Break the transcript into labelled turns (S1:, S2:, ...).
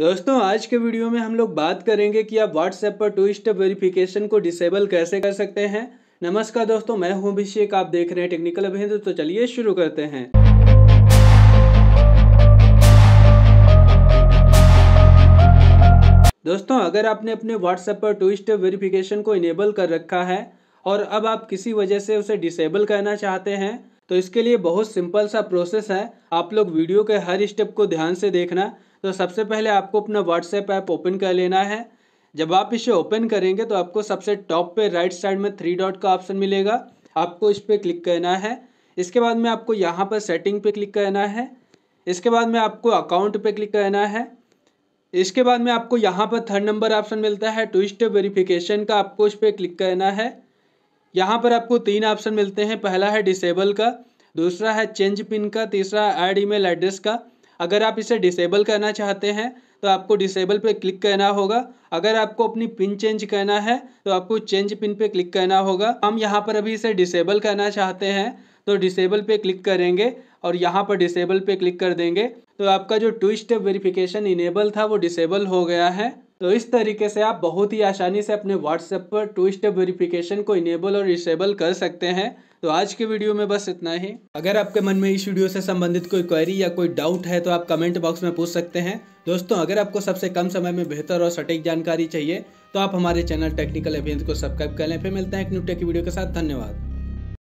S1: दोस्तों आज के वीडियो में हम लोग बात करेंगे कि आप व्हाट्सएप पर टू स्टेप वेरिफिकेशन को डिसेबल कैसे कर सकते हैं नमस्कार दोस्तों मैं हूं अभिषेक आप देख रहे हैं टेक्निकल अभिनेंद्र तो चलिए शुरू करते हैं दोस्तों अगर आपने अपने व्हाट्सएप पर टू स्टेप वेरिफिकेशन को इनेबल कर रखा है और अब आप किसी वजह से उसे डिसेबल करना चाहते हैं तो इसके लिए बहुत सिंपल सा प्रोसेस है आप लोग वीडियो के हर स्टेप को ध्यान से देखना तो सबसे पहले आपको अपना व्हाट्सएप ऐप ओपन कर लेना है जब आप इसे ओपन करेंगे तो आपको सबसे टॉप पे राइट साइड में थ्री डॉट का ऑप्शन मिलेगा आपको इस पर क्लिक करना है इसके बाद में आपको यहाँ पर सेटिंग पे क्लिक करना है इसके बाद में आपको अकाउंट पे क्लिक करना है इसके बाद में आपको यहाँ पर थर्ड नंबर ऑप्शन मिलता है ट्विस्ट वेरीफिकेशन वेरिफिकेशन का आपको इस पर क्लिक करना है यहाँ पर आपको तीन ऑप्शन मिलते हैं पहला है डिसेबल का दूसरा है चेंज पिन का तीसरा ऐड ईमेल एड्रेस का अगर आप इसे डिसेबल करना चाहते हैं तो आपको डिसेबल पे क्लिक करना होगा अगर आपको अपनी पिन चेंज करना है तो आपको चेंज पिन पे क्लिक करना होगा हम यहाँ पर अभी इसे डिसेबल करना चाहते हैं तो डिसेबल पे क्लिक करेंगे और यहाँ पर डिसेबल पे क्लिक कर देंगे तो आपका जो टू स्टेप वेरिफिकेशन इनेबल था वो डिसेबल हो गया है तो इस तरीके से आप बहुत ही आसानी से अपने व्हाट्सएप पर टू स्टेप वेरिफिकेशन को इनेबल और डिसेबल कर सकते हैं तो आज के वीडियो में बस इतना ही अगर आपके मन में इस वीडियो से संबंधित कोई क्वेरी या कोई डाउट है तो आप कमेंट बॉक्स में पूछ सकते हैं दोस्तों अगर आपको सबसे कम समय में बेहतर और सटीक जानकारी चाहिए तो आप हमारे चैनल टेक्निकल अभियंत को सब्सक्राइब कर लें फिर मिलते हैं एक न्यूटे वीडियो के साथ धन्यवाद